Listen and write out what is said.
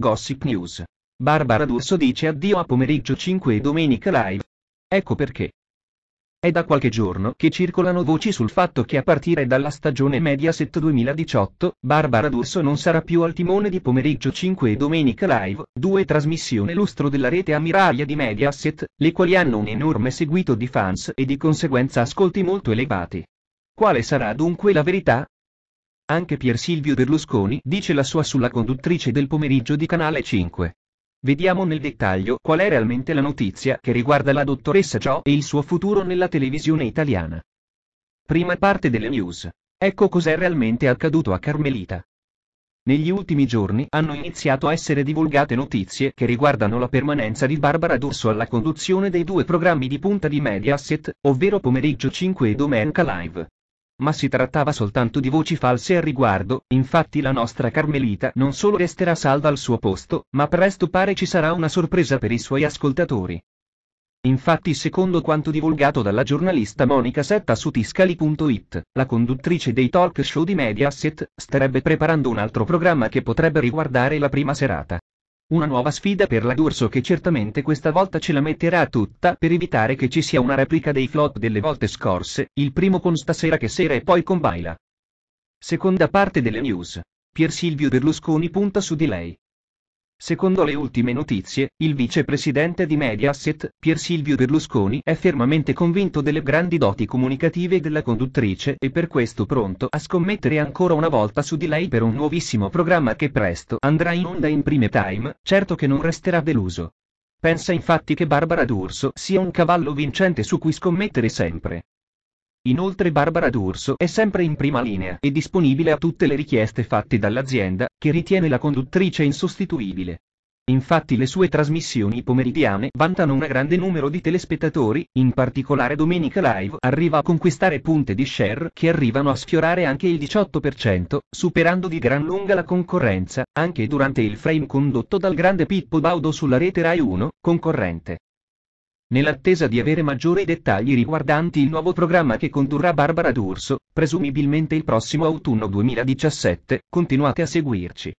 Gossip News. Barbara D'Urso dice addio a pomeriggio 5 e domenica live. Ecco perché. È da qualche giorno che circolano voci sul fatto che a partire dalla stagione Mediaset 2018, Barbara D'Urso non sarà più al timone di pomeriggio 5 e domenica live, due trasmissioni lustro della rete ammiraglia di Mediaset, le quali hanno un enorme seguito di fans e di conseguenza ascolti molto elevati. Quale sarà dunque la verità? Anche Pier Silvio Berlusconi dice la sua sulla conduttrice del pomeriggio di Canale 5. Vediamo nel dettaglio qual è realmente la notizia che riguarda la dottoressa Jo e il suo futuro nella televisione italiana. Prima parte delle news. Ecco cos'è realmente accaduto a Carmelita. Negli ultimi giorni hanno iniziato a essere divulgate notizie che riguardano la permanenza di Barbara D'Urso alla conduzione dei due programmi di punta di Mediaset, ovvero Pomeriggio 5 e Domenica Live ma si trattava soltanto di voci false al riguardo, infatti la nostra Carmelita non solo resterà salda al suo posto, ma presto pare ci sarà una sorpresa per i suoi ascoltatori. Infatti secondo quanto divulgato dalla giornalista Monica Setta su Tiscali.it, la conduttrice dei talk show di Mediaset, starebbe preparando un altro programma che potrebbe riguardare la prima serata. Una nuova sfida per la D'Urso che certamente questa volta ce la metterà tutta per evitare che ci sia una replica dei flop delle volte scorse, il primo con stasera che sera e poi con Baila. Seconda parte delle news. Pier Silvio Berlusconi punta su di lei. Secondo le ultime notizie, il vicepresidente di Mediaset, Pier Silvio Berlusconi, è fermamente convinto delle grandi doti comunicative della conduttrice e per questo pronto a scommettere ancora una volta su di lei per un nuovissimo programma che presto andrà in onda in prime time, certo che non resterà deluso. Pensa infatti che Barbara D'Urso sia un cavallo vincente su cui scommettere sempre. Inoltre Barbara D'Urso è sempre in prima linea e disponibile a tutte le richieste fatte dall'azienda, che ritiene la conduttrice insostituibile. Infatti le sue trasmissioni pomeridiane vantano un grande numero di telespettatori, in particolare Domenica Live arriva a conquistare punte di share che arrivano a sfiorare anche il 18%, superando di gran lunga la concorrenza, anche durante il frame condotto dal grande Pippo Baudo sulla rete Rai 1, concorrente nell'attesa di avere maggiori dettagli riguardanti il nuovo programma che condurrà Barbara D'Urso, presumibilmente il prossimo autunno 2017, continuate a seguirci.